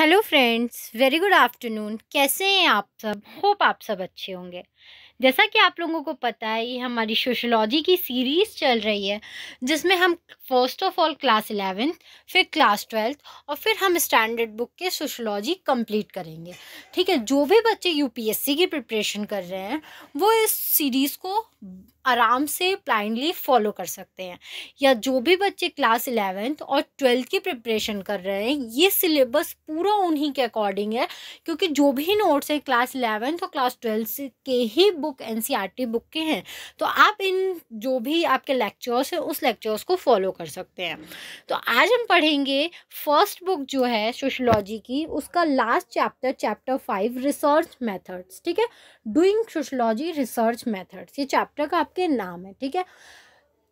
hello friends very good afternoon कैसे हैं आप सब होप आप सब अच्छे होंगे जैसा कि आप लोगों को पता है ये हमारी सोशोलॉजी की सीरीज़ चल रही है जिसमें हम first of all class eleventh फिर क्लास ट्वेल्थ और फिर हम स्टैंडर्ड बुक के सोशोलॉजी कंप्लीट करेंगे ठीक है जो भी बच्चे यूपीएससी की प्रिपरेशन कर रहे हैं वो इस सीरीज़ को आराम से ब्लाइंडली फॉलो कर सकते हैं या जो भी बच्चे क्लास इलेवेंथ और ट्वेल्थ की प्रिपरेशन कर रहे हैं ये सिलेबस पूरा उन्हीं के अकॉर्डिंग है क्योंकि जो भी नोट्स हैं क्लास इलेवेंथ और क्लास ट्वेल्थ के ही बुक एन बुक के हैं तो आप इन जो भी आपके लेक्चर्स हैं उस लेक्चर्स को फॉलो कर सकते हैं तो आज हम पढ़ेंगे फर्स्ट बुक जो है सोशलॉजी की उसका last chapter chapter five research methods ठीक है डूइंग सोशलॉजी रिसर्च मैथड्स ये चैप्टर का आपके नाम है ठीक है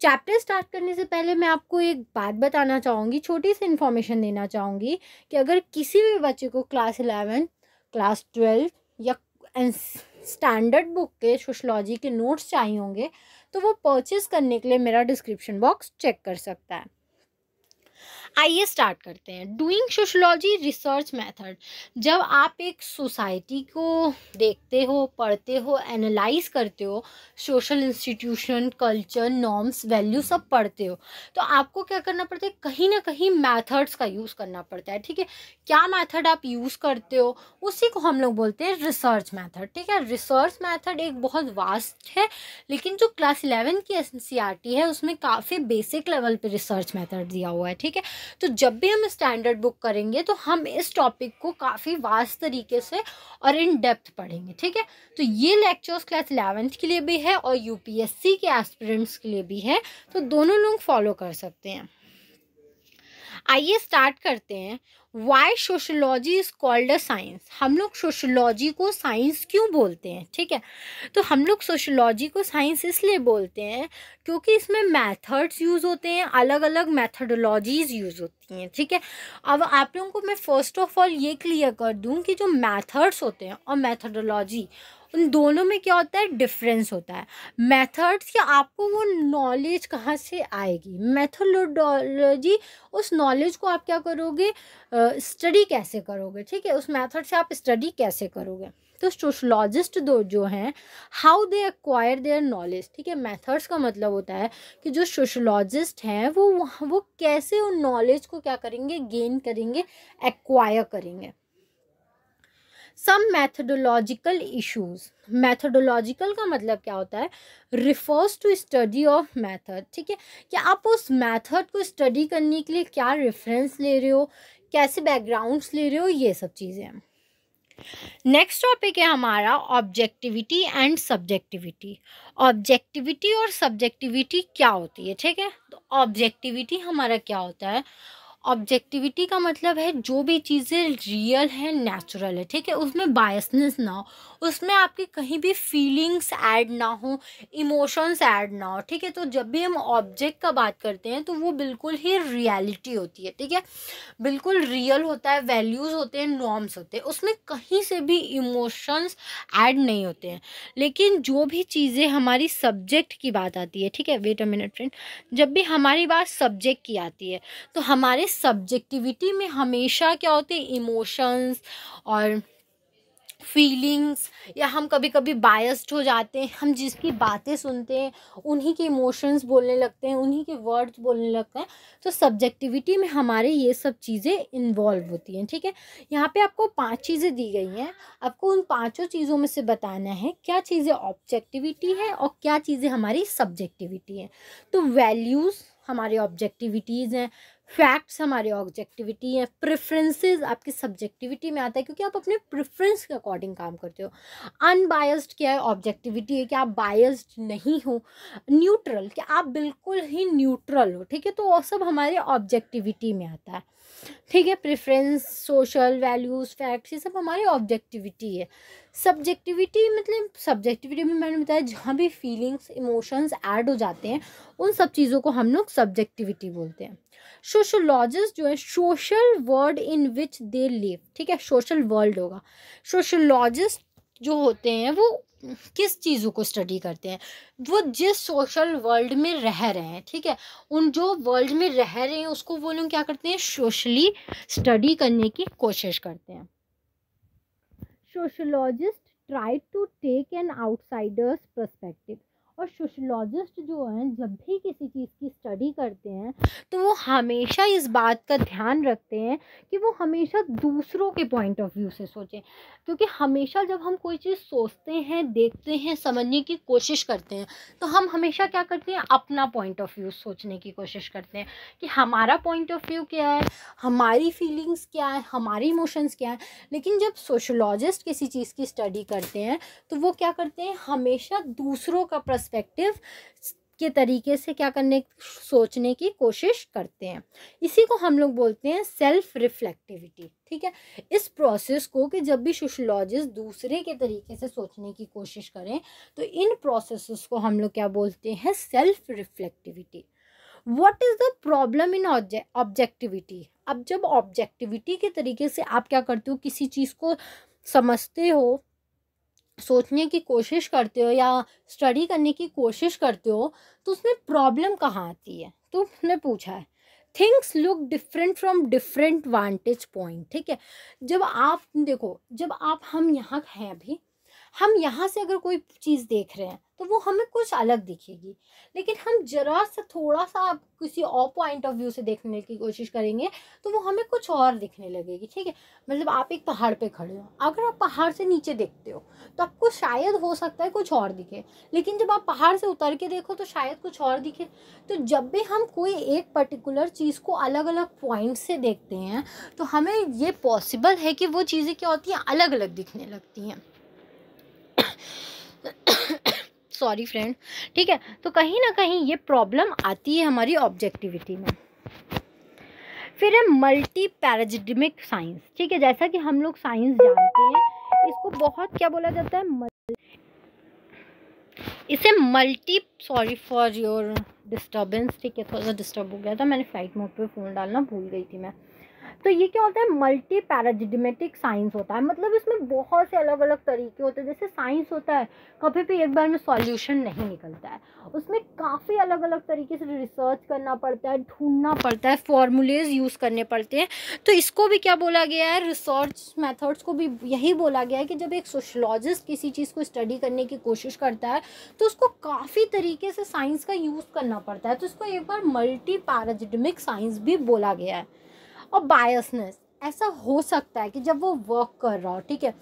चैप्टर स्टार्ट करने से पहले मैं आपको एक बात बताना चाहूँगी छोटी सी इन्फॉर्मेशन देना चाहूँगी कि अगर किसी भी बच्चे को क्लास इलेवन क्लास ट्वेल्व या स्टैंडर्ड बुक के सोशलॉजी के नोट्स चाहिए होंगे तो वो परचेज़ करने के लिए मेरा डिस्क्रिप्शन बॉक्स चेक कर सकता है आइए स्टार्ट करते हैं डूइंग सोशोलॉजी रिसर्च मेथड जब आप एक सोसाइटी को देखते हो पढ़ते हो एनालाइज करते हो social institution culture norms value सब पढ़ते हो तो आपको क्या करना पड़ता है कहीं ना कहीं मैथड्स का यूज़ करना पड़ता है ठीक है क्या मैथड आप यूज़ करते हो उसी को हम लोग बोलते हैं रिसर्च मैथड ठीक है रिसर्च मैथड एक बहुत वास्ट है लेकिन जो क्लास इलेवन की एन e है उसमें काफ़ी बेसिक लेवल पर रिसर्च मैथड दिया हुआ है ठीक है तो जब भी हम स्टैंडर्ड बुक करेंगे तो हम इस टॉपिक को काफ़ी वास्ट तरीके से और इन डेप्थ पढ़ेंगे ठीक है तो ये लेक्चर्स क्लास इलेवेंथ के लिए भी है और यूपीएससी के एस्पिरेंट्स के लिए भी है तो दोनों लोग फॉलो कर सकते हैं आइए स्टार्ट करते हैं why sociology is called a science हम लोग सोशोलॉजी को साइंस क्यों बोलते हैं ठीक है तो हम लोग सोशलॉजी को साइंस इसलिए बोलते हैं क्योंकि इसमें मेथड्स यूज़ होते हैं अलग अलग मैथडोलॉजीज़ यूज़ होती हैं ठीक है अब आप लोगों को मैं फ़र्स्ट ऑफ ऑल ये क्लियर कर दूँ कि जो मैथड्स होते हैं और मैथडोलॉजी उन दोनों में क्या होता है डिफरेंस होता है मेथड्स या आपको वो नॉलेज कहाँ से आएगी मैथोलोडोलॉजी उस नॉलेज को आप क्या करोगे स्टडी uh, कैसे करोगे ठीक है उस मेथड से आप स्टडी कैसे करोगे तो सोशोलॉजिस्ट दो जो हैं how they acquire their knowledge ठीक है मेथड्स का मतलब होता है कि जो सोशोलॉजिस्ट हैं वो वो कैसे उन नॉलेज को क्या करेंगे गेन करेंगे एक्वायर करेंगे सम मैथडोलॉजिकल इशूज़ मैथडोलॉजिकल का मतलब क्या होता है refers to study of method ठीक है क्या आप उस मैथड को स्टडी करने के लिए क्या रेफरेंस ले रहे हो कैसे बैकग्राउंड्स ले रहे हो ये सब चीज़ें नेक्स्ट टॉपिक है हमारा ऑब्जेक्टिविटी एंड सब्जेक्टिविटी ऑब्जेक्टिविटी और सब्जेक्टिविटी क्या होती है ठीक है तो ऑब्जेक्टिविटी हमारा क्या होता है ऑब्जेक्टिविटी का मतलब है जो भी चीज़ें रियल है नेचुरल है ठीक है उसमें बायसनेस ना हो उसमें आपकी कहीं भी फीलिंग्स ऐड ना हो इमोशंस ऐड ना हो ठीक है तो जब भी हम ऑब्जेक्ट का बात करते हैं तो वो बिल्कुल ही रियलिटी होती है ठीक है बिल्कुल रियल होता है वैल्यूज़ होते हैं नॉर्म्स होते हैं उसमें कहीं से भी इमोशंस ऐड नहीं होते हैं लेकिन जो भी चीज़ें हमारी सब्जेक्ट की बात आती है ठीक है वेट अ मिनट फ्रेंड जब भी हमारी बात सब्जेक्ट की आती है तो हमारे सब्जेक्टिविटी में हमेशा क्या होते हैं इमोशंस और फीलिंग्स या हम कभी कभी बायस्ड हो जाते हैं हम जिसकी बातें सुनते हैं उन्हीं के इमोशंस बोलने लगते हैं उन्हीं के वर्ड्स बोलने लगते हैं तो सब्जेक्टिविटी में हमारे ये सब चीज़ें इन्वॉल्व होती हैं ठीक है यहाँ पे आपको पांच चीज़ें दी गई हैं आपको उन पांचों चीज़ों में से बताना है क्या चीज़ें ऑब्जेक्टिविटी है और क्या चीज़ें हमारी सब्जेक्टिविटी है तो वैल्यूज़ हमारे ऑब्जेक्टिविटीज़ हैं फैक्ट्स हमारे ऑब्जेक्टिविटी है प्रेफरेंसेस आपकी सब्जेक्टिविटी में आता है क्योंकि आप अपने प्रेफरेंस के अकॉर्डिंग काम करते हो अनबायस्ड क्या है ऑब्जेक्टिविटी है कि आप बायस्ड नहीं हो न्यूट्रल कि आप बिल्कुल ही न्यूट्रल हो ठीक है तो वो सब हमारे ऑब्जेक्टिविटी में आता है ठीक है प्रेफरेंस सोशल वैल्यूज़ फैक्ट्स ये सब हमारी ऑब्जेक्टिविटी है सब्जेक्टिविटी मतलब सब्जेक्टिविटी में मैंने बताया जहाँ भी फीलिंग्स इमोशंस ऐड हो जाते हैं उन सब चीज़ों को हम लोग सब्जेक्टिविटी बोलते हैं सोशोलॉजिस्ट जो है social world in which they live ठीक है सोशल वर्ल्ड होगा सोशोलॉजिस्ट जो होते हैं वो किस चीज़ों को स्टडी करते हैं वो जिस सोशल वर्ल्ड में रह रहे हैं ठीक है उन जो वर्ल्ड में रह रहे हैं उसको वो लोग क्या करते हैं सोशली स्टडी करने की कोशिश करते हैं sociologist try to take an outsiders perspective और सोशलॉजिस्ट जो हैं जब भी किसी चीज़ की स्टडी करते हैं तो वो हमेशा इस बात का ध्यान रखते हैं कि वो हमेशा दूसरों के पॉइंट ऑफ व्यू से सोचें क्योंकि हमेशा जब हम कोई चीज़ सोचते हैं देखते हैं समझने की कोशिश करते हैं तो हम हमेशा क्या करते हैं अपना पॉइंट ऑफ व्यू सोचने की कोशिश करते हैं कि हमारा पॉइंट ऑफ व्यू क्या है हमारी फीलिंग्स क्या है हमारे इमोशंस क्या है लेकिन जब सोशलॉजिस्ट किसी चीज़ की स्टडी करते हैं तो वो क्या करते हैं हमेशा दूसरों का प्रस पर्सपेक्टिव के तरीके से क्या करने सोचने की कोशिश करते हैं इसी को हम लोग बोलते हैं सेल्फ रिफ्लेक्टिविटी ठीक है इस प्रोसेस को कि जब भी सोशोलॉजिस्ट दूसरे के तरीके से सोचने की कोशिश करें तो इन प्रोसेस को हम लोग क्या बोलते हैं self reflectivity what is the problem in objectivity अब जब ऑब्जेक्टिविटी के तरीके से आप क्या करते हो किसी चीज़ को समझते हो सोचने की कोशिश करते हो या स्टडी करने की कोशिश करते हो तो उसमें प्रॉब्लम कहाँ आती है तो उसने पूछा है things look different from different vantage point ठीक है जब आप देखो जब आप हम यहाँ हैं अभी हम यहाँ से अगर कोई चीज़ देख रहे हैं तो वो हमें कुछ अलग दिखेगी लेकिन हम जरा सा थोड़ा सा आप किसी और पॉइंट ऑफ व्यू से देखने की कोशिश करेंगे तो वो हमें कुछ और दिखने लगेगी ठीक है मतलब आप एक पहाड़ पे खड़े हो अगर आप पहाड़ से नीचे देखते हो तो आपको शायद हो सकता है कुछ और दिखे लेकिन जब आप पहाड़ से उतर के देखो तो शायद कुछ और दिखे तो जब भी हम कोई एक पर्टिकुलर चीज़ को अलग अलग पॉइंट से देखते हैं तो हमें ये पॉसिबल है कि वो चीज़ें क्या होती हैं अलग अलग दिखने लगती हैं सॉरी फ्रेंड ठीक है तो कहीं ना कहीं ये प्रॉब्लम आती है हमारी ऑब्जेक्टिविटी में फिर है मल्टी पैराजिडमिक साइंस ठीक है जैसा कि हम लोग साइंस जानते हैं इसको बहुत क्या बोला जाता है इसे multi sorry for your disturbance ठीक है थोड़ा सा डिस्टर्ब हो गया था मैंने फ्लाइट मोड पे फ़ोन डालना भूल गई थी मैं तो ये क्या होता है मल्टी पैराजिडमेटिक साइंस होता है मतलब इसमें बहुत से अलग अलग तरीके होते हैं जैसे साइंस होता है कभी भी एक बार में सॉल्यूशन नहीं निकलता है उसमें काफ़ी अलग अलग तरीके से रिसर्च करना पड़ता है ढूंढना पड़ता है फॉर्मूलेज यूज़ करने पड़ते हैं तो इसको भी क्या बोला गया है रिसर्च मैथड्स को भी यही बोला गया है कि जब एक सोशलॉजिस्ट किसी चीज़ को स्टडी करने की कोशिश करता है तो उसको काफ़ी तरीके से साइंस का यूज़ करना पड़ता है तो इसको एक बार मल्टी पैराजिडमिक साइंस भी बोला गया है और बायसनेस ऐसा हो सकता है कि जब वो वर्क कर रहा हो ठीक है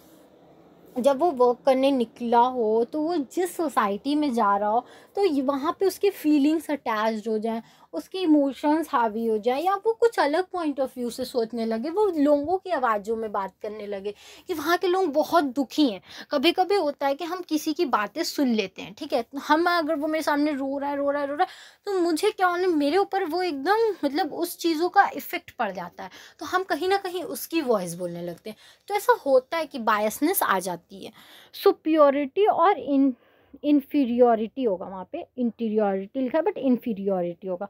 जब वो वर्क करने निकला हो तो वो जिस सोसाइटी में जा रहा हो तो वहाँ पे उसकी फीलिंग्स अटैच हो जाएं उसकी इमोशंस हावी हो जाए या वो कुछ अलग पॉइंट ऑफ व्यू से सोचने लगे वो लोगों की आवाज़ों में बात करने लगे कि वहाँ के लोग बहुत दुखी हैं कभी कभी होता है कि हम किसी की बातें सुन लेते हैं ठीक है हम अगर वो मेरे सामने रो रहा है रो रहा है रो रहा है तो मुझे क्या होने मेरे ऊपर वो एकदम मतलब उस चीज़ों का इफ़ेक्ट पड़ जाता है तो हम कहीं ना कहीं उसकी वॉइस बोलने लगते हैं तो ऐसा होता है कि बायसनेस आ जाती है सुप्योरिटी और इन इन्फीरियोरिटी होगा वहाँ पे इंटीरियोरिटी लिखा है बट इन्फीरियोरिटी होगा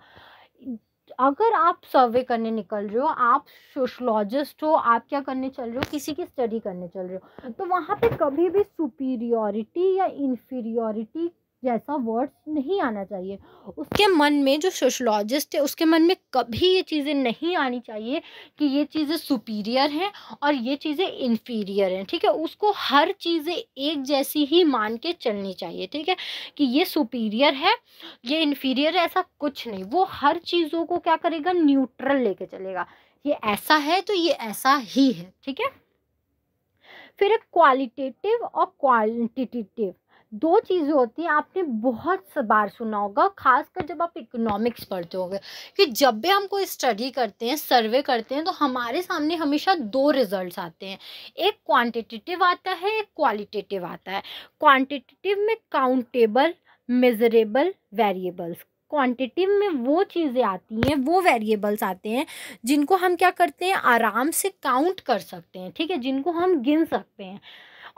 अगर आप सर्वे करने निकल रहे हो आप सोशलॉजिस्ट हो आप क्या करने चल रहे हो किसी की स्टडी करने चल रहे हो तो वहाँ पे कभी भी सुपीरियोरिटी या इन्फीरियोरिटी जैसा वर्ड्स नहीं आना चाहिए उसके मन में जो सोशोलॉजिस्ट है उसके मन में कभी ये चीज़ें नहीं आनी चाहिए कि ये चीज़ें सुपीरियर हैं और ये चीज़ें इन्फीरियर हैं ठीक है उसको हर चीज़ें एक जैसी ही मान के चलनी चाहिए ठीक है कि ये सुपीरियर है ये इन्फीरियर है ऐसा कुछ नहीं वो हर चीज़ों को क्या करेगा न्यूट्रल लेके चलेगा ये ऐसा है तो ये ऐसा ही है ठीक है फिर क्वालिटेटिव और क्वान्टिटेटिव दो चीज़ें होती हैं आपने बहुत बार सुना होगा खासकर जब आप इकोनॉमिक्स पढ़ते होंगे कि जब भी हम कोई स्टडी करते हैं सर्वे करते हैं तो हमारे सामने हमेशा दो रिजल्ट्स आते हैं एक क्वांटिटेटिव आता है एक क्वालिटेटिव आता है क्वांटिटेटिव में काउंटेबल मेजरेबल वेरिएबल्स क्वांटिटी में वो चीज़ें आती हैं वो वेरिएबल्स आते हैं जिनको हम क्या करते हैं आराम से काउंट कर सकते हैं ठीक है जिनको हम गिन सकते हैं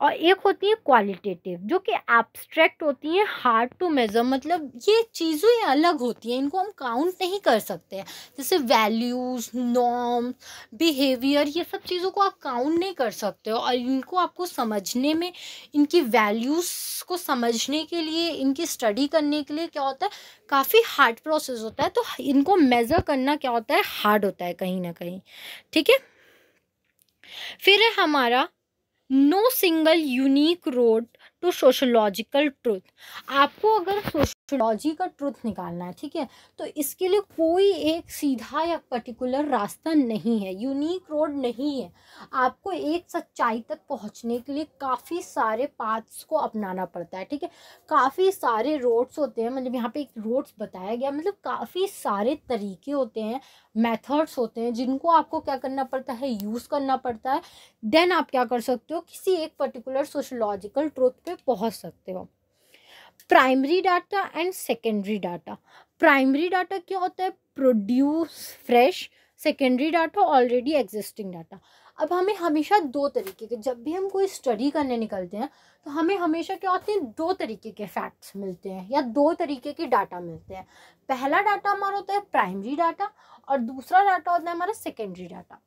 और एक होती है क्वालिटेटिव जो कि एब्स्ट्रैक्ट होती हैं हार्ड टू मेज़र मतलब ये चीज़ें अलग होती हैं इनको हम काउंट नहीं कर सकते हैं जैसे वैल्यूज़ नॉर्म्स बिहेवियर ये सब चीज़ों को आप काउंट नहीं कर सकते हो और इनको आपको समझने में इनकी वैल्यूज़ को समझने के लिए इनकी स्टडी करने के लिए क्या होता है काफ़ी हार्ड प्रोसेस होता है तो इनको मेज़र करना क्या होता है हार्ड होता है कहीं ना कहीं ठीक है फिर है हमारा no single unique road to sociological truth आपको अगर सोशोलॉजी का ट्रुथ निकालना है ठीक है तो इसके लिए कोई एक सीधा या पर्टिकुलर रास्ता नहीं है यूनिक रोड नहीं है आपको एक सच्चाई तक पहुंचने के लिए काफ़ी सारे पाथ्स को अपनाना पड़ता है ठीक है काफ़ी सारे रोड्स होते हैं मतलब यहाँ पे एक रोड्स बताया गया मतलब काफ़ी सारे तरीके होते हैं मैथड्स होते हैं जिनको आपको क्या करना पड़ता है यूज़ करना पड़ता है देन आप क्या कर सकते हो किसी एक पर्टिकुलर सोशोलॉजिकल ट्रूथ पे पहुंच सकते हो primary data and secondary data primary data क्या होता है produce fresh secondary data already existing data अब हमें हमेशा दो तरीके के जब भी हम कोई स्टडी करने निकलते हैं तो हमें हमेशा क्या होते हैं दो तरीके के फैक्ट्स मिलते हैं या दो तरीके के डाटा मिलते हैं पहला डाटा हमारा होता है प्राइमरी डाटा और दूसरा डाटा होता है हमारा सेकेंडरी डाटा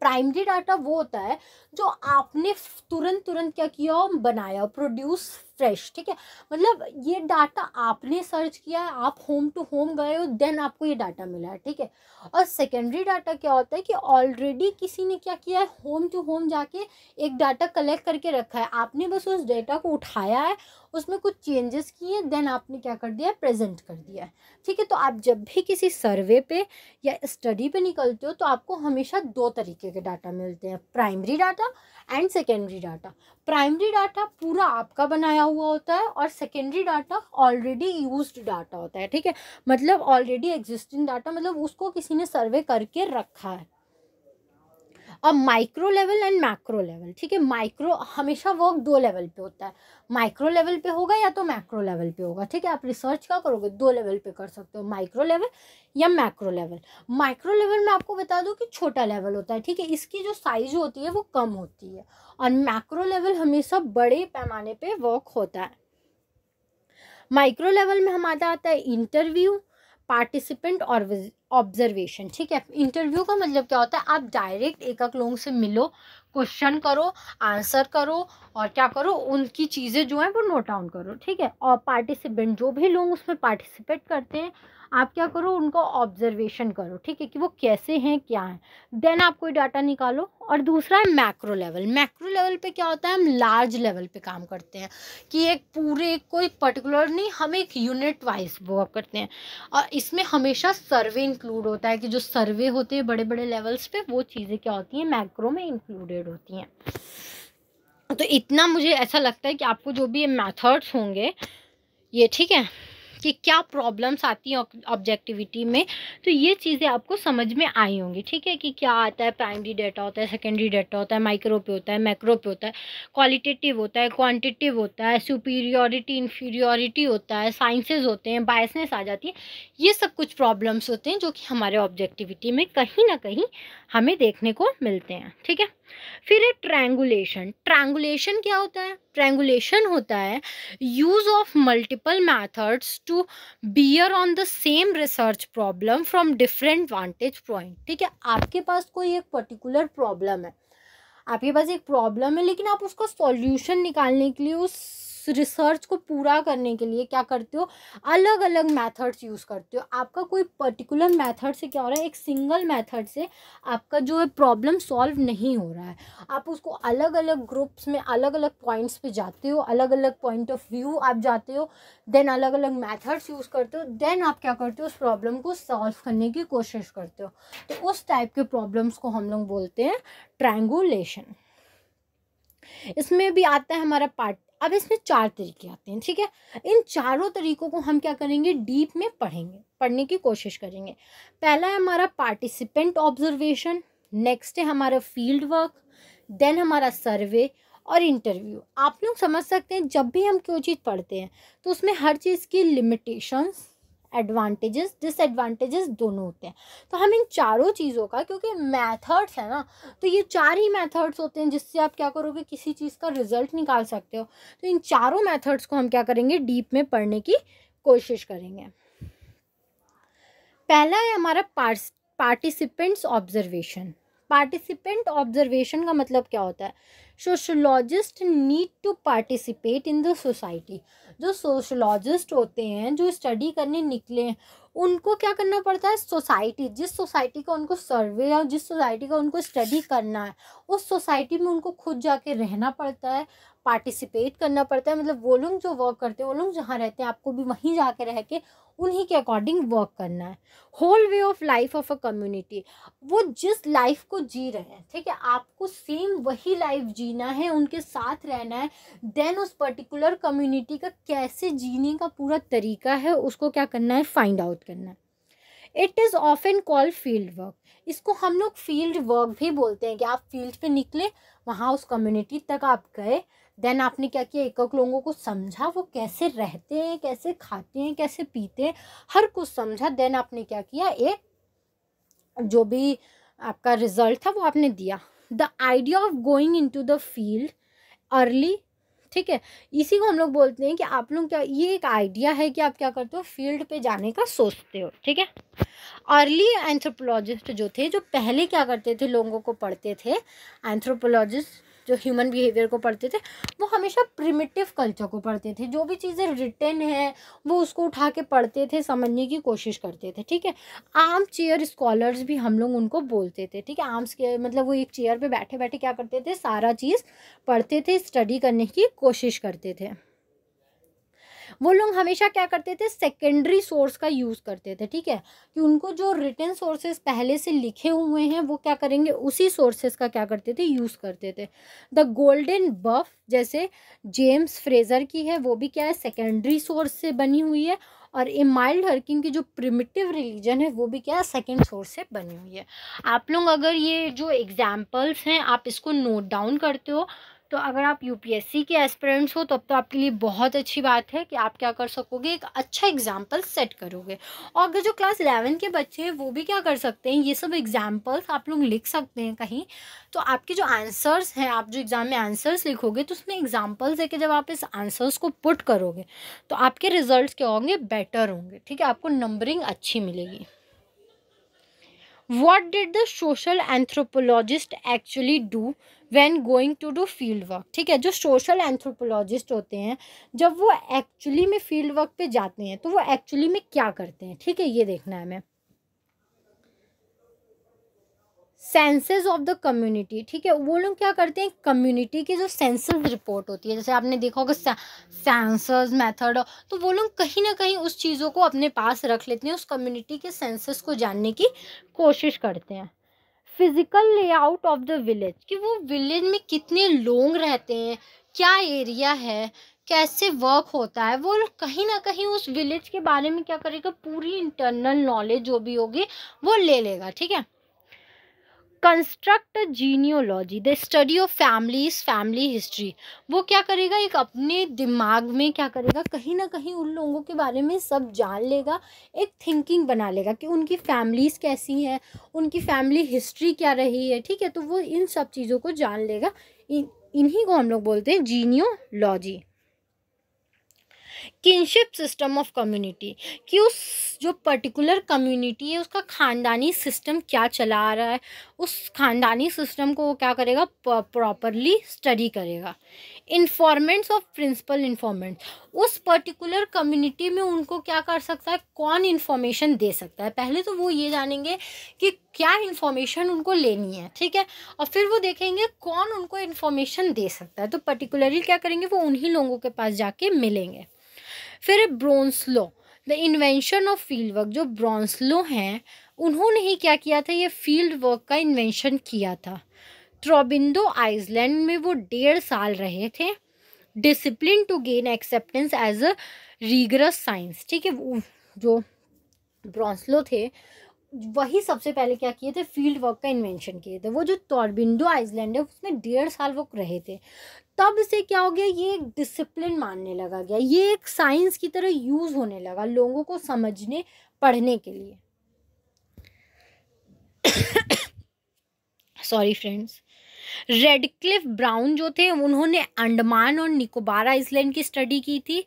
प्राइमरी डाटा वो होता है जो आपने तुरंत तुरंत क्या किया हो बनाया प्रोड्यूस फ्रेश ठीक है मतलब ये डाटा आपने सर्च किया है आप होम टू होम गए हो देन आपको ये डाटा मिला है ठीक है और सेकेंडरी डाटा क्या होता है कि ऑलरेडी किसी ने क्या किया है होम टू होम जाके एक डाटा कलेक्ट करके रखा है आपने बस उस डाटा को उठाया है उसमें कुछ चेंजेस किए हैं देन आपने क्या कर दिया है प्रेजेंट कर दिया है ठीक है तो आप जब भी किसी सर्वे पे या स्टडी पे निकलते हो तो आपको हमेशा दो तरीके के डाटा मिलते हैं primary data and secondary data primary data पूरा आपका बनाया हुआ होता है और secondary data already use data होता है ठीक है मतलब ऑलरेडी एग्जिस्टिंग डाटा मतलब उसको किसी ने सर्वे करके रखा है और micro level and macro level ठीक है माइक्रो हमेशा वर्क दो लेवल पे होता है माइक्रो लेवल पे होगा या तो मैक्रो लेवल पे होगा ठीक है आप रिसर्च क्या करोगे दो लेवल पे कर सकते हो माइक्रो लेवल या मैक्रो लेवल माइक्रो लेवल में आपको बता दूँ कि छोटा लेवल होता है ठीक है इसकी जो साइज होती है वो कम होती है और मैक्रो लेवल हमेशा बड़े पैमाने पर वर्क होता है माइक्रो लेवल में हमारा आता है इंटरव्यू पार्टिसिपेंट और ऑब्जर्वेशन ठीक है इंटरव्यू का मतलब क्या होता है आप डायरेक्ट एक एक लोगों से मिलो क्वेश्चन करो आंसर करो और क्या करो उनकी चीज़ें जो हैं वो नोट डाउन करो ठीक है और पार्टिसिपेंट जो भी लोग उसमें पार्टिसिपेट करते हैं आप क्या करो उनका ऑब्जर्वेशन करो ठीक है कि वो कैसे हैं क्या हैं देन आप कोई डाटा निकालो और दूसरा है मैक्रो लेवल मैक्रो लेवल पे क्या होता है हम लार्ज लेवल पे काम करते हैं कि एक पूरे कोई पर्टिकुलर नहीं हम एक यूनिट वाइज वो करते हैं और इसमें हमेशा सर्वे इंक्लूड होता है कि जो सर्वे होते हैं बड़े बड़े लेवल्स पे वो चीज़ें क्या होती हैं मैक्रो में इंक्लूडेड होती हैं तो इतना मुझे ऐसा लगता है कि आपको जो भी ये मैथड्स होंगे ये ठीक है कि क्या प्रॉब्लम्स आती हैं ऑब्जेक्टिविटी में तो ये चीज़ें आपको समझ में आई होंगी ठीक है कि क्या आता है प्राइमरी डाटा होता है सेकेंडरी डाटा होता है माइक्रो पे होता है मैक्रो पे होता है क्वालिटेटिव होता है क्वान्टिटिव होता है सुपीरियोरिटी इन्फीरियोरिटी होता है साइंसेज होते हैं बायसनेस आ जाती है ये सब कुछ प्रॉब्लम्स होते हैं जो कि हमारे ऑब्जेक्टिविटी में कहीं ना कहीं हमें देखने को मिलते हैं ठीक है फिर है ट्रैंगुलेशन ट्रैंगुलेशन क्या होता है ट्रैंगुलेशन होता है use of multiple methods to bear on the same research problem from different vantage point ठीक है आपके पास कोई एक पर्टिकुलर प्रॉब्लम है आपके पास एक प्रॉब्लम है लेकिन आप उसका सॉल्यूशन निकालने के लिए उस रिसर्च को पूरा करने के लिए क्या करते हो अलग अलग मेथड्स यूज़ करते हो आपका कोई पर्टिकुलर मेथड से क्या हो रहा है एक सिंगल मेथड से आपका जो है प्रॉब्लम सॉल्व नहीं हो रहा है आप उसको अलग अलग ग्रुप्स में अलग अलग पॉइंट्स पे जाते हो अलग अलग पॉइंट ऑफ व्यू आप जाते हो देन अलग अलग मैथड्स यूज़ करते हो देन आप क्या करते हो उस प्रॉब्लम को सॉल्व करने की कोशिश करते हो तो उस टाइप के प्रॉब्लम्स को हम लोग बोलते हैं ट्रैंगुलेशन इसमें भी आता है हमारा पार्ट अब इसमें चार तरीके आते हैं ठीक है इन चारों तरीकों को हम क्या करेंगे डीप में पढ़ेंगे पढ़ने की कोशिश करेंगे पहला है हमारा पार्टिसिपेंट ऑब्जर्वेशन नेक्स्ट है हमारा फील्ड वर्क देन हमारा सर्वे और इंटरव्यू आप लोग समझ सकते हैं जब भी हम कोई चीज़ पढ़ते हैं तो उसमें हर चीज़ की लिमिटेशंस एडवांटेजेस डिसएडवांटेजेस दोनों होते हैं तो हम इन चारों चीज़ों का क्योंकि मेथड्स है ना तो ये चार ही मेथड्स होते हैं जिससे आप क्या करोगे किसी चीज़ का रिजल्ट निकाल सकते हो तो इन चारों मेथड्स को हम क्या करेंगे डीप में पढ़ने की कोशिश करेंगे पहला है हमारा पार्टिसिपेंट्स ऑब्जर्वेशन पार्टिसिपेंट ऑब्जर्वेशन का मतलब क्या होता है sociologist need to participate in the society जो सोशोलॉजिस्ट होते हैं जो स्टडी करने निकले उनको क्या करना पड़ता है सोसाइटी जिस सोसाइटी का उनको सर्वे या जिस सोसाइटी का उनको स्टडी करना है उस सोसाइटी में उनको खुद जाके रहना पड़ता है पार्टिसिपेट करना पड़ता है मतलब वो लोग जो वर्क करते हैं वो लोग जहाँ रहते हैं आपको भी वहीं जा कर रह के उन्हीं के अकॉर्डिंग वर्क करना है whole way of life of a community वो जिस लाइफ को जी रहे हैं ठीक है आपको सेम वही लाइफ जीना है उनके साथ रहना है देन उस पर्टिकुलर कम्युनिटी का कैसे जीने का पूरा तरीका है उसको क्या करना है फाइंड आउट करना it is often call field work इसको हम लोग फील्ड वर्क भी बोलते हैं कि आप फील्ड पे निकले वहाँ उस कम्युनिटी तक आप गए देन आपने क्या किया एक एक लोगों को समझा वो कैसे रहते हैं कैसे खाते हैं कैसे पीते हैं हर कुछ समझा देन आपने क्या किया एक जो भी आपका रिजल्ट था वो आपने दिया the idea of going into the field early ठीक है इसी को हम लोग बोलते हैं कि आप लोग क्या ये एक आइडिया है कि आप क्या करते हो फील्ड पे जाने का सोचते हो ठीक है अर्ली एंथ्रोपोलॉजिस्ट जो थे जो पहले क्या करते थे लोगों को पढ़ते थे एंथ्रोपोलॉजिस्ट जो ह्यूमन बिहेवियर को पढ़ते थे वो हमेशा प्रिमिटिव कल्चर को पढ़ते थे जो भी चीज़ें रिटर्न है वो उसको उठा के पढ़ते थे समझने की कोशिश करते थे ठीक है आर्म चेयर स्कॉलर्स भी हम लोग उनको बोलते थे ठीक है आर्म्स के मतलब वो एक चेयर पर बैठे बैठे क्या करते थे सारा चीज़ पढ़ते थे स्टडी करने की कोशिश करते थे वो लोग हमेशा क्या करते थे सेकेंडरी सोर्स का यूज़ करते थे ठीक है कि उनको जो रिटर्न सोर्सेज पहले से लिखे हुए हैं वो क्या करेंगे उसी सोर्सेज का क्या करते थे यूज़ करते थे द गोल्डन बफ जैसे जेम्स फ्रेज़र की है वो भी क्या है सेकेंडरी सोर्स से बनी हुई है और ए माइल्ड हर्किंग की जो प्रिमिटिव रिलीजन है वो भी क्या है सेकेंड सोर्स से बनी हुई है आप लोग अगर ये जो एग्ज़ाम्पल्स हैं आप इसको नोट डाउन करते हो तो अगर आप यूपीएससी के एस्पिरेंट्स हो तब तो आपके लिए बहुत अच्छी बात है कि आप क्या कर सकोगे एक अच्छा एग्जाम्पल सेट करोगे और अगर जो क्लास इलेवन के बच्चे हैं वो भी क्या कर सकते हैं ये सब एग्जाम्पल्स आप लोग लिख सकते हैं कहीं तो आपके जो आंसर्स हैं आप जो एग्ज़ाम में आंसर्स लिखोगे तो उसमें एग्जाम्पल्स है कि जब आप इस आंसर्स को पुट करोगे तो आपके रिजल्ट क्या होंगे बेटर होंगे ठीक है आपको नंबरिंग अच्छी मिलेगी what did the social anthropologist actually do when going to do field work ठीक है जो social anthropologist होते हैं जब वो actually में field work पे जाते हैं तो वो actually में क्या करते हैं ठीक है ये देखना है हमें सेंसेस ऑफ द कम्युनिटी ठीक है वो लोग क्या करते हैं कम्युनिटी की जो सेंसेस रिपोर्ट होती है जैसे आपने देखा होगा सेंसस मेथड तो वो लोग कहीं ना कहीं उस चीज़ों को अपने पास रख लेते हैं उस कम्युनिटी के सेंसेस को जानने की कोशिश करते हैं physical layout of the village कि वो विलेज में कितने लोग रहते हैं क्या एरिया है कैसे वर्क होता है वो कहीं ना कहीं उस विलेज के बारे में क्या करेगा पूरी इंटरनल नॉलेज जो भी होगी वो ले लेगा ठीक है construct genealogy the study of families family history वो क्या करेगा एक अपने दिमाग में क्या करेगा कहीं ना कहीं उन लोगों के बारे में सब जान लेगा एक थिंकिंग बना लेगा कि उनकी फैमिलीज़ कैसी हैं उनकी फैमिली हिस्ट्री क्या रही है ठीक है तो वो इन सब चीज़ों को जान लेगा इन इन्हीं को हम लोग बोलते हैं genealogy kinship system of community कि उस जो पर्टिकुलर कम्युनिटी है उसका ख़ानदानी सिस्टम क्या चला आ रहा है उस ख़ानदानी सिस्टम को वो क्या करेगा प्रॉपरली स्टडी करेगा इन्फॉर्मेंट्स ऑफ प्रिंसिपल इन्फॉर्मेंट्स उस पर्टिकुलर कम्युनिटी में उनको क्या कर सकता है कौन इन्फॉर्मेशन दे सकता है पहले तो वो ये जानेंगे कि क्या इन्फॉर्मेशन उनको लेनी है ठीक है और फिर वो देखेंगे कौन उनको इन्फॉर्मेशन दे सकता है तो पर्टिकुलरली क्या करेंगे वो उन्हीं लोगों के पास जाके मिलेंगे फिर Bronislaw the invention of field work जो ब्रॉन्सलो हैं उन्होंने ही क्या किया था ये फील्ड वर्क का इन्वेंशन किया था ट्रॉबिंदो आइसलैंड में वो डेढ़ साल रहे थे discipline to gain acceptance as a rigorous science ठीक है जो ब्रॉन्सलो थे वही सबसे पहले क्या किए थे फील्ड वर्क का इन्वेंशन किए थे वो जो टॉर्बिंडो आइसलैंड है उसमें डेढ़ साल वो रहे थे तब से क्या हो गया ये एक डिसिप्लिन मानने लगा गया ये एक साइंस की तरह यूज़ होने लगा लोगों को समझने पढ़ने के लिए सॉरी फ्रेंड्स रेडक्लिफ ब्राउन जो थे उन्होंने अंडमान और निकोबार आइसलैंड की स्टडी की थी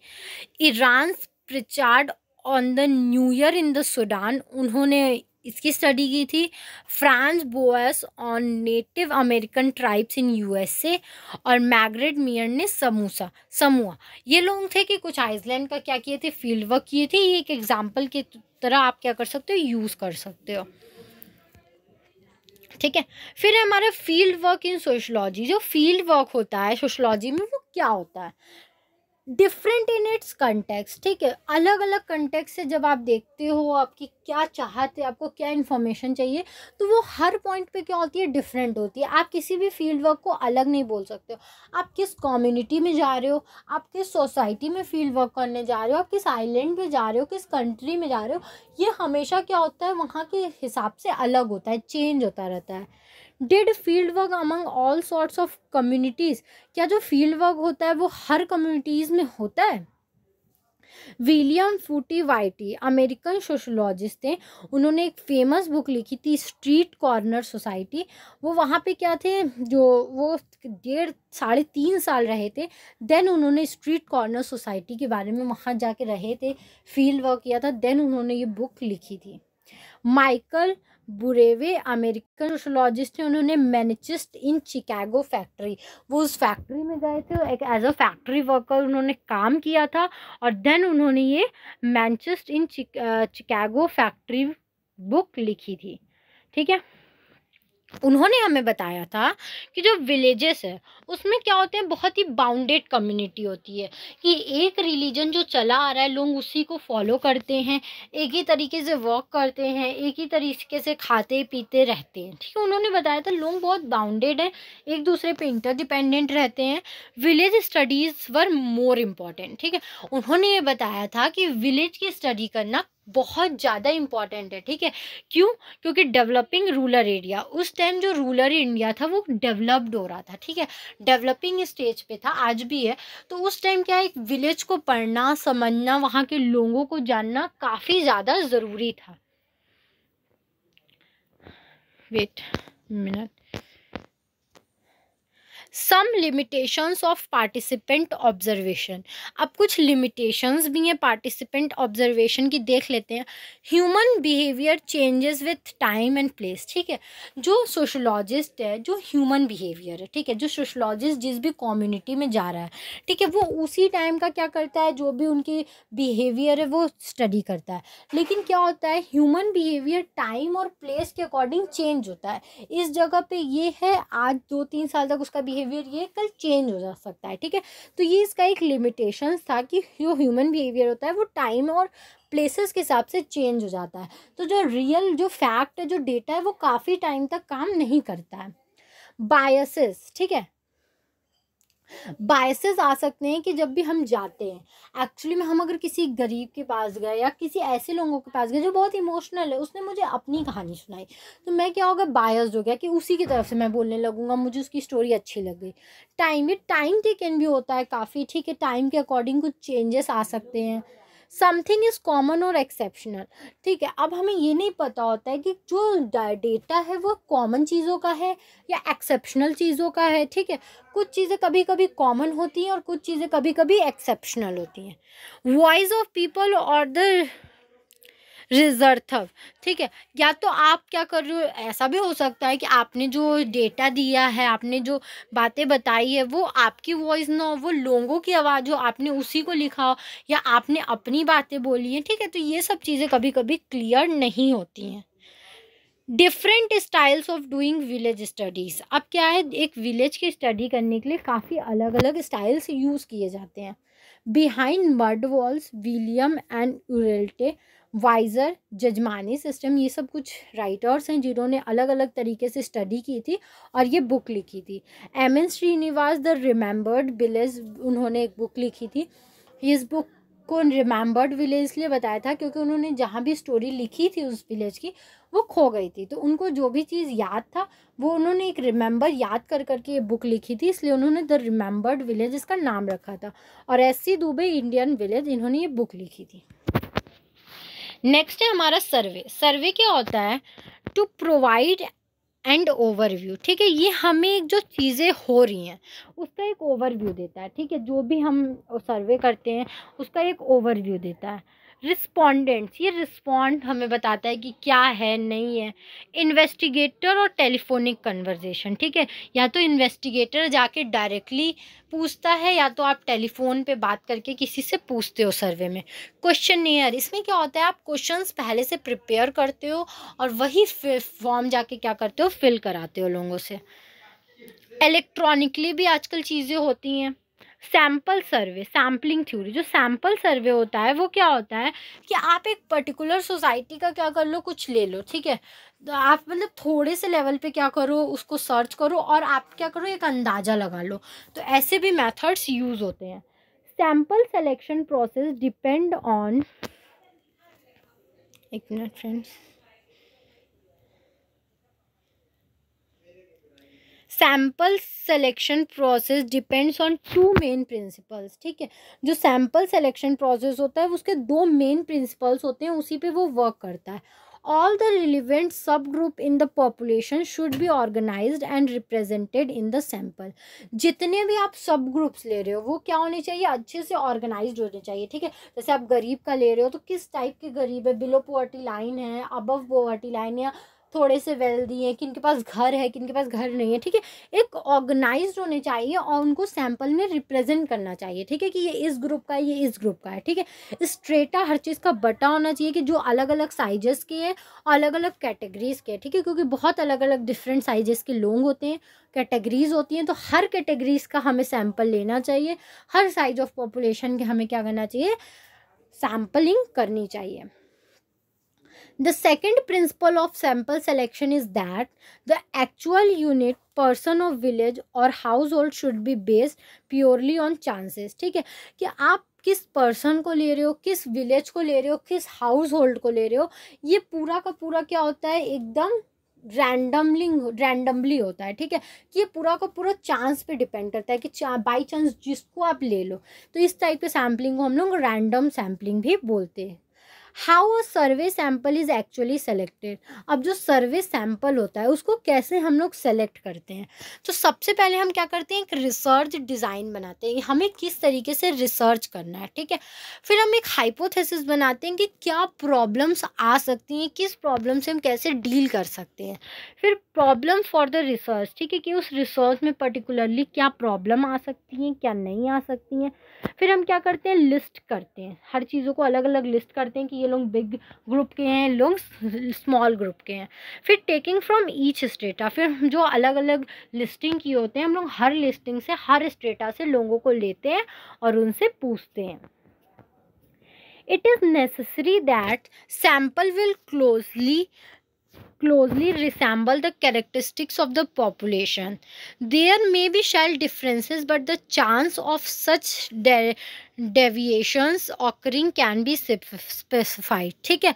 ईरान Pritchard on the Nuer in the Sudan उन्होंने इसकी स्टडी की थी Franz Boas on native American tribes in USA और मैग्रेड मियर ने समूसा समूह ये लोग थे कि कुछ आइसलैंड का क्या किए थे फील्ड वर्क किए थे ये एक एग्जाम्पल के तरह आप क्या कर सकते हो यूज़ कर सकते हो ठीक है फिर हमारा फील्ड वर्क इन सोशलॉजी जो फील्ड वर्क होता है सोशलॉजी में वो क्या होता है डिफरेंट इन इट्स कंटेक्स ठीक है अलग अलग कंटेक्स से जब आप देखते हो आपकी क्या चाहत है आपको क्या इन्फॉर्मेशन चाहिए तो वो हर पॉइंट पे क्या होती है डिफरेंट होती है आप किसी भी फील्ड वर्क को अलग नहीं बोल सकते हो आप किस कम्युनिटी में जा रहे हो आप किस सोसाइटी में फील्ड वर्क करने जा रहे हो आप किस आइलैंड में जा रहे हो किस कंट्री में जा रहे हो ये हमेशा क्या होता है वहाँ के हिसाब से अलग होता है चेंज होता रहता है did field work among all sorts of communities क्या जो फील्ड वर्क होता है वो हर कम्युनिटीज़ में होता है विलियम फूटी वाइटी अमेरिकन सोशोलॉजिस्ट थे उन्होंने एक फेमस बुक लिखी थी स्ट्रीट कॉर्नर सोसाइटी वो वहाँ पे क्या थे जो वो डेढ़ साढ़े तीन साल रहे थे देन उन्होंने स्ट्रीट कॉर्नर सोसाइटी के बारे में वहाँ जाके रहे थे फील्ड वर्क किया था देन उन्होंने ये बुक लिखी थी माइकल बुरेवे अमेरिकन सोशोलॉजिस्ट हैं उन्होंने मैनचेस्ट इन शिकागो फैक्ट्री वो उस फैक्ट्री में गए थे एक एज अ फैक्ट्री वर्कर उन्होंने काम किया था और देन उन्होंने ये Manchester in Chicago factory book लिखी थी ठीक है उन्होंने हमें बताया था कि जो विलेजेस है उसमें क्या होते हैं बहुत ही बाउंडेड कम्युनिटी होती है कि एक रिलीजन जो चला आ रहा है लोग उसी को फॉलो करते हैं एक ही तरीके से वॉक करते हैं एक ही तरीके से खाते पीते रहते हैं ठीक है उन्होंने बताया था लोग बहुत बाउंडेड हैं एक दूसरे पे इंटरडिपेंडेंट रहते हैं village studies were more important ठीक है उन्होंने ये बताया था कि विलेज की स्टडी करना बहुत ज़्यादा इंपॉर्टेंट है ठीक है क्यों क्योंकि डेवलपिंग रूरल एरिया उस टाइम जो रूरल इंडिया था वो डेवलप्ड हो रहा था ठीक है डेवलपिंग स्टेज पे था आज भी है तो उस टाइम क्या एक विलेज को पढ़ना समझना वहाँ के लोगों को जानना काफ़ी ज़्यादा ज़रूरी था wait minute some limitations of participant observation अब कुछ लिमिटेशंस भी हैं पार्टिसिपेंट ऑब्जर्वेशन की देख लेते हैं human behaviour changes with time and place ठीक है जो सोशोलॉजिस्ट है जो ह्यूमन बिहेवियर है ठीक है जो सोशलॉजिस्ट जिस भी कम्युनिटी में जा रहा है ठीक है वो उसी टाइम का क्या करता है जो भी उनकी बिहेवियर है वो स्टडी करता है लेकिन क्या होता है ह्यूमन बिहेवियर टाइम और प्लेस के अकॉर्डिंग चेंज होता है इस जगह पे ये है आज दो तीन साल तक उसका बिहेवियर बिहेवियर ये कल चेंज हो जा सकता है ठीक है तो ये इसका एक लिमिटेशन था कि जो ह्यूमन बिहेवियर होता है वो टाइम और प्लेसेस के हिसाब से चेंज हो जाता है तो जो रियल जो फैक्ट है जो डेटा है वो काफ़ी टाइम तक काम नहीं करता है बायसेस ठीक है बायसेस आ सकते हैं कि जब भी हम जाते हैं एक्चुअली में हम अगर किसी गरीब के पास गए या किसी ऐसे लोगों के पास गए जो बहुत इमोशनल है उसने मुझे अपनी कहानी सुनाई तो मैं क्या होगा बायस हो गया कि उसी की तरफ से मैं बोलने लगूंगा मुझे उसकी स्टोरी अच्छी लग गई टाइम टाइम टेकन भी होता है काफ़ी ठीक है टाइम के अकॉर्डिंग कुछ चेंजेस आ सकते हैं समथिंग इज़ कॉमन और एक्सेप्शनल ठीक है अब हमें ये नहीं पता होता है कि जो डेटा है वो कॉमन चीज़ों का है या एक्सेप्शनल चीज़ों का है ठीक है कुछ चीज़ें कभी कभी कॉमन होती हैं और कुछ चीज़ें कभी कभी एक्सेप्शनल होती हैं वॉइस ऑफ पीपल और द रिजर्थव ठीक है या तो आप क्या कर रहे हो ऐसा भी हो सकता है कि आपने जो डेटा दिया है आपने जो बातें बताई है वो आपकी वॉइस ना हो वो लोगों की आवाज़ हो आपने उसी को लिखा हो या आपने अपनी बातें बोली हैं ठीक है तो ये सब चीज़ें कभी कभी क्लियर नहीं होती हैं different styles of doing village studies अब क्या है एक विलेज की स्टडी करने के लिए काफ़ी अलग अलग स्टाइल्स यूज़ किए जाते हैं behind mud walls William and Charlotte Wiser jajmani system ये सब कुछ राइटर्स हैं जिन्होंने अलग अलग तरीके से स्टडी की थी और ये बुक लिखी थी M N Srinivas the remembered village उन्होंने एक बुक लिखी थी इस बुक को रिमेंबर्ड विलेज इसलिए बताया था क्योंकि उन्होंने जहाँ भी स्टोरी लिखी थी उस विलेज की वो खो गई थी तो उनको जो भी चीज़ याद था वो उन्होंने एक रिमेंबर याद कर करके ये बुक लिखी थी इसलिए उन्होंने द रिमेंबर्ड विलेज इसका नाम रखा था और S C Dube Indian village इन्होंने ये बुक लिखी थी नेक्स्ट है हमारा सर्वे सर्वे क्या होता है टू प्रोवाइड एंड ओवरव्यू ठीक है ये हमें जो चीज़ें हो रही हैं उसका एक ओवरव्यू देता है ठीक है जो भी हम सर्वे करते हैं उसका एक ओवरव्यू देता है रिस्पोंडेंट्स ये रिस्पोंड हमें बताता है कि क्या है नहीं है इन्वेस्टिगेटर और टेलीफोनिक कन्वर्जेशन ठीक है या तो इन्वेस्टिगेटर जाके डायरेक्टली पूछता है या तो आप टेलीफोन पे बात करके किसी से पूछते हो सर्वे में क्वेश्चन नियर इसमें क्या होता है आप क्वेश्चंस पहले से प्रिपेयर करते हो और वही फॉर्म जाके क्या करते हो फिल कराते हो लोगों से इलेक्ट्रॉनिकली भी आजकल चीज़ें होती हैं सैम्पल सर्वे सैम्पलिंग थ्योरी जो सैम्पल सर्वे होता है वो क्या होता है कि आप एक पर्टिकुलर सोसाइटी का क्या कर लो कुछ ले लो ठीक है तो आप मतलब थोड़े से लेवल पे क्या करो उसको सर्च करो और आप क्या करो एक अंदाज़ा लगा लो तो ऐसे भी मेथड्स यूज़ होते हैं sample selection process depend on एक minute friends sample selection process depends on two main principles ठीक है जो सैम्पल सेलेक्शन प्रोसेस होता है उसके दो मेन प्रिंसिपल्स होते हैं उसी पे वो वर्क करता है all the relevant sub group in the population should be organise and represented in the sample जितने भी आप सब ग्रुप्स ले रहे हो वो क्या होने चाहिए अच्छे से ऑर्गेनाइज होने चाहिए ठीक है जैसे आप गरीब का ले रहे हो तो किस टाइप के गरीब है बिलो पोवर्टी लाइन है अबव पोवर्टी लाइन या थोड़े से वेल्दी हैं किन के पास घर है किन के पास घर नहीं है ठीक है एक ऑर्गेनाइज होने चाहिए और उनको सैम्पल में रिप्रेजेंट करना चाहिए ठीक है कि ये इस ग्रुप का है ये इस ग्रुप का है ठीक है स्ट्रेटा हर चीज़ का बटा होना चाहिए कि जो अलग अलग साइजेस के हैं और अलग अलग कैटेगरीज़ के ठीक है क्योंकि बहुत अलग अलग डिफरेंट साइजेस के लोग होते हैं कैटेगरीज़ होती हैं तो हर कैटेगरीज़ का हमें सैम्पल लेना चाहिए हर साइज ऑफ पॉपुलेशन के हमें क्या करना चाहिए सैम्पलिंग करनी चाहिए The second principle of sample selection is that the actual unit of village और household should be based purely on chances ठीक है कि आप किस पर्सन को ले रहे हो किस विलेज को ले रहे हो किस हाउस होल्ड को ले रहे हो ये पूरा का पूरा क्या होता है एकदम रैंडमलिंग रैंडमली होता है ठीक है कि ये पूरा का पूरा चांस पे डिपेंड करता है कि चा, बाई चांस जिसको आप ले लो तो इस टाइप के सैम्पलिंग को हम लोग रैंडम सैम्पलिंग भी बोलते हैं how a survey sample is actually selected अब जो सर्वे सैम्पल होता है उसको कैसे हम लोग सेलेक्ट करते हैं तो सबसे पहले हम क्या करते हैं एक रिसर्च डिज़ाइन बनाते हैं हमें किस तरीके से रिसर्च करना है ठीक है फिर हम एक हाइपोथेसिस बनाते हैं कि क्या प्रॉब्लम्स आ सकती हैं किस प्रॉब्लम से हम कैसे डील कर सकते हैं फिर प्रॉब्लम फॉर द रिसर्च ठीक है कि उस रिसर्च में पर्टिकुलरली क्या प्रॉब्लम आ सकती हैं क्या नहीं आ सकती हैं फिर हम क्या करते हैं लिस्ट करते हैं हर चीज़ों को अलग अलग लिस्ट करते हैं कि ये लोग बिग ग्रुप के हैं लोग स्मॉल ग्रुप के हैं फिर टेकिंग फ्रॉम ईच स्टेटा फिर जो अलग अलग लिस्टिंग की होते हैं हम लोग हर लिस्टिंग से हर स्टेटा से लोगों को लेते हैं और उनसे पूछते हैं it is necessary that sample will closely closely resemble the characteristics of the population there may be shall differences but the chance of such de deviations occurring can be specified ठीक है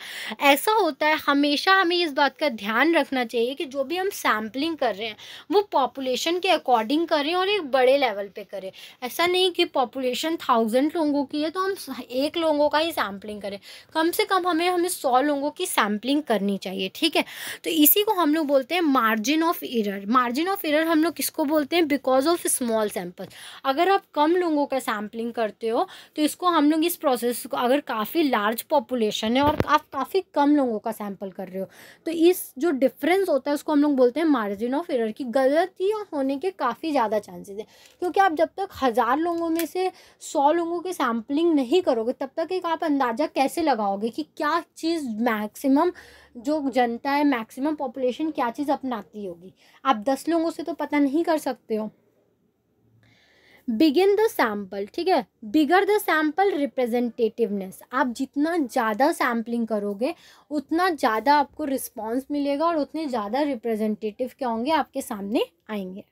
ऐसा होता है हमेशा हमें इस बात का ध्यान रखना चाहिए कि जो भी हम सैम्पलिंग कर रहे हैं वो पॉपुलेशन के अकॉर्डिंग करें और एक बड़े लेवल पे करें ऐसा नहीं कि पॉपुलेशन थाउजेंड लोगों की है तो हम एक लोगों का ही सैम्पलिंग करें कम से कम हमें हमें सौ लोगों की सैम्पलिंग करनी चाहिए ठीक है तो इसी को हम लोग बोलते हैं margin of error margin of error हम लोग किसको बोलते हैं बिकॉज ऑफ स्मॉल सैम्पल अगर आप कम लोगों का सैम्पलिंग करते हो तो इसको हम लोग इस प्रोसेस को अगर काफ़ी लार्ज पॉपुलेशन है और आप काफ़ी कम लोगों का सैम्पल कर रहे हो तो इस जो डिफरेंस होता है उसको हम लोग बोलते हैं मार्जिन ऑफ एरर की गलती होने के काफ़ी ज़्यादा चांसेस है क्योंकि आप जब तक हज़ार लोगों में से सौ लोगों की सैम्पलिंग नहीं करोगे तब तक एक आप अंदाज़ा कैसे लगाओगे कि क्या चीज़ मैक्सिमम जो जनता है मैक्सिमम पॉपुलेशन क्या चीज़ अपनाती होगी आप दस लोगों से तो पता नहीं कर सकते हो बिगिन द सैम्पल ठीक है बिगर द सैम्पल रिप्रेजेंटेटिवनेस आप जितना ज़्यादा सैम्पलिंग करोगे उतना ज़्यादा आपको रिस्पॉन्स मिलेगा और उतने ज़्यादा रिप्रेजेंटेटिव क्या होंगे आपके सामने आएंगे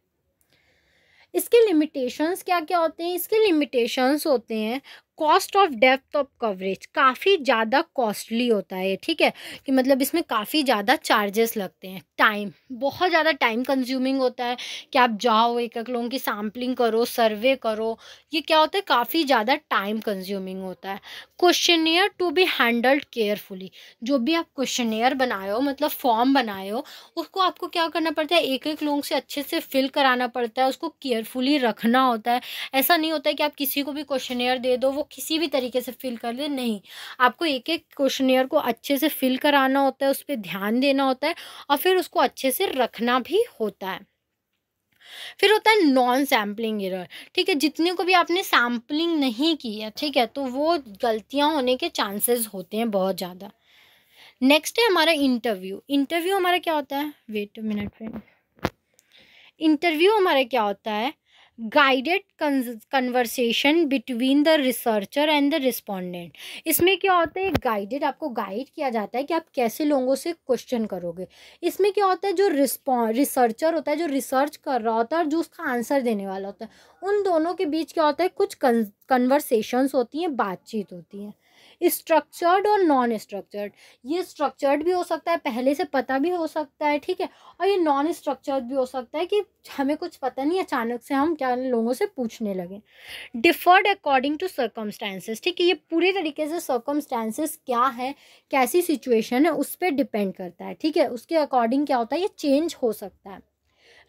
इसके लिमिटेशंस क्या क्या होते हैं इसके लिमिटेशंस होते हैं cost of depth of coverage काफ़ी ज़्यादा कॉस्टली होता है ठीक है कि मतलब इसमें काफ़ी ज़्यादा चार्जेस लगते हैं टाइम बहुत ज़्यादा टाइम कंज्यूमिंग होता है कि आप जाओ एक एक लोगों की सैम्पलिंग करो सर्वे करो ये क्या होता है काफ़ी ज़्यादा टाइम कंज्यूमिंग होता है question are to be handled carefully जो भी आप क्वेश्चन ईयर बनाए हो मतलब फॉर्म बनाए हो उसको आपको क्या करना पड़ता है एक एक लोगों से अच्छे से फिल कराना पड़ता है उसको केयरफुली रखना होता है ऐसा नहीं होता है कि आप किसी को भी क्वेश्चन ईयर दे दो वो किसी भी तरीके से फिल कर ले नहीं आपको एक एक क्वेश्चनियर को अच्छे से फिल कराना होता है उस पर ध्यान देना होता है और फिर उसको अच्छे से रखना भी होता है फिर होता है नॉन सैम्पलिंग एरर ठीक है जितने को भी आपने सैम्पलिंग नहीं की है ठीक है तो वो गलतियाँ होने के चांसेस होते हैं बहुत ज़्यादा नेक्स्ट है हमारा इंटरव्यू इंटरव्यू हमारा क्या होता है वेट मिनट फ्रेंड इंटरव्यू हमारा क्या होता है guided conversation between the researcher and the respondent इसमें क्या होता है गाइडेड आपको गाइड किया जाता है कि आप कैसे लोगों से क्वेश्चन करोगे इसमें क्या होता है जो रिसर्चर होता है जो रिसर्च कर रहा होता है और जो उसका आंसर देने वाला होता है उन दोनों के बीच क्या होता है कुछ कन्वर्सेशंस होती हैं बातचीत होती हैं स्ट्रक्चर्ड और नॉन स्ट्रक्चर्ड ये स्ट्रक्चर्ड भी हो सकता है पहले से पता भी हो सकता है ठीक है और ये नॉन स्ट्रक्चर्ड भी हो सकता है कि हमें कुछ पता नहीं अचानक से हम क्या लोगों से पूछने लगे डिफर्ड अकॉर्डिंग टू सर्कमस्टांसेस ठीक है ये पूरे तरीके से सर्कमस्टांसेस क्या है कैसी सिचुएशन है उस पर डिपेंड करता है ठीक है उसके अकॉर्डिंग क्या होता है ये चेंज हो सकता है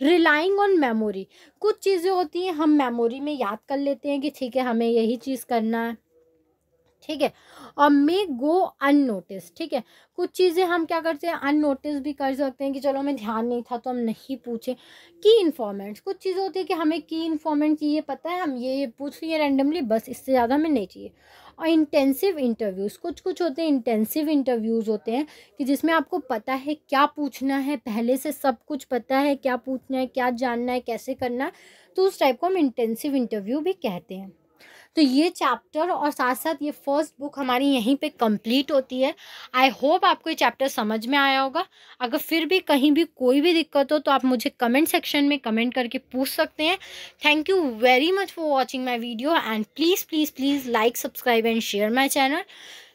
रिलाइंग ऑन मेमोरी कुछ चीज़ें होती हैं हम मेमोरी में याद कर लेते हैं कि ठीक है हमें यही चीज़ करना है ठीक है और मे गो अननोटिस ठीक है कुछ चीज़ें हम क्या करते हैं अननोटिस भी कर सकते हैं कि चलो हमें ध्यान नहीं था तो हम नहीं पूछे की इन्फॉर्मेंट्स कुछ चीज़ें होती है कि हमें की इन्फॉर्मेंट्स ये पता है हम ये ये पूछ लिए रैंडमली बस इससे ज़्यादा हमें नहीं चाहिए और इंटेंसिव इंटरव्यूज़ कुछ कुछ होते हैं इंटेंसिव इंटरव्यूज़ होते हैं कि जिसमें आपको पता है क्या पूछना है पहले से सब कुछ पता है क्या पूछना है क्या जानना है कैसे करना है तो उस टाइप को हम इंटेंसिव इंटरव्यू भी कहते हैं तो ये चैप्टर और साथ साथ ये फर्स्ट बुक हमारी यहीं पे कंप्लीट होती है आई होप आपको ये चैप्टर समझ में आया होगा अगर फिर भी कहीं भी कोई भी दिक्कत हो तो आप मुझे कमेंट सेक्शन में कमेंट करके पूछ सकते हैं thank you very much for watching my video and please please please like subscribe and share my channel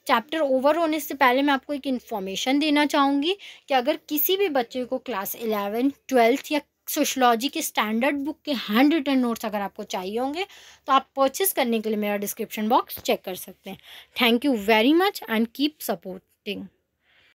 chapter over होने से पहले मैं आपको एक इन्फॉर्मेशन देना चाहूँगी कि अगर किसी भी बच्चे को क्लास इलेवन ट्वेल्थ या सोशलॉजी के स्टैंडर्ड बुक के हैंड रिटर्न नोट्स अगर आपको चाहिए होंगे तो आप परचेस करने के लिए मेरा डिस्क्रिप्शन बॉक्स चेक कर सकते हैं thank you very much and keep supporting